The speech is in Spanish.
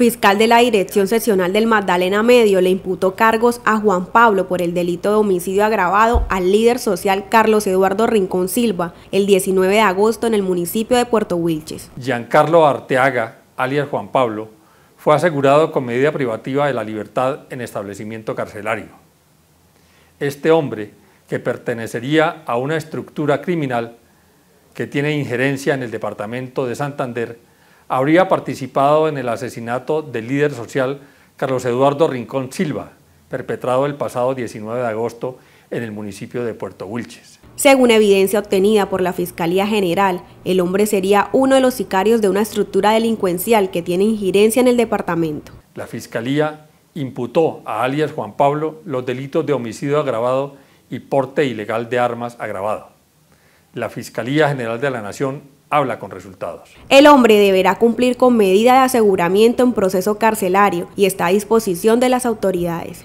fiscal de la Dirección Seccional del Magdalena Medio le imputó cargos a Juan Pablo por el delito de homicidio agravado al líder social Carlos Eduardo Rincón Silva el 19 de agosto en el municipio de Puerto Wilches. Giancarlo Arteaga, alias Juan Pablo, fue asegurado con medida privativa de la libertad en establecimiento carcelario. Este hombre, que pertenecería a una estructura criminal que tiene injerencia en el departamento de Santander, habría participado en el asesinato del líder social Carlos Eduardo Rincón Silva, perpetrado el pasado 19 de agosto en el municipio de Puerto Wilches. Según evidencia obtenida por la Fiscalía General, el hombre sería uno de los sicarios de una estructura delincuencial que tiene injerencia en el departamento. La Fiscalía imputó a alias Juan Pablo los delitos de homicidio agravado y porte ilegal de armas agravado. La Fiscalía General de la Nación habla con resultados. El hombre deberá cumplir con medida de aseguramiento en proceso carcelario y está a disposición de las autoridades.